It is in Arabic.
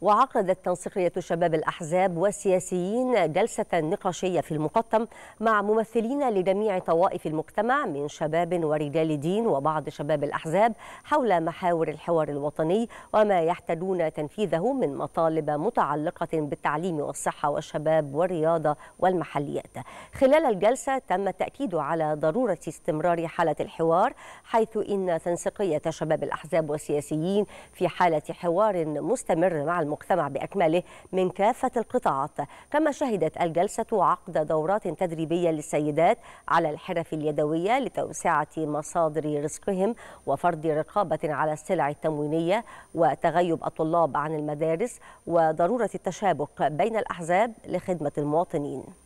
وعقدت تنسيقية شباب الأحزاب والسياسيين جلسة نقاشية في المقطم مع ممثلين لجميع طوائف المجتمع من شباب ورجال دين وبعض شباب الأحزاب حول محاور الحوار الوطني وما يحتاجون تنفيذه من مطالب متعلقة بالتعليم والصحة والشباب والرياضة والمحليات خلال الجلسة تم التأكيد على ضرورة استمرار حالة الحوار حيث إن تنسيقية شباب الأحزاب والسياسيين في حالة حوار مستمر مع المجتمع بأكمله من كافة القطاعات كما شهدت الجلسة عقد دورات تدريبية للسيدات على الحرف اليدوية لتوسعة مصادر رزقهم وفرض رقابة على السلع التموينية وتغيب الطلاب عن المدارس وضرورة التشابك بين الأحزاب لخدمة المواطنين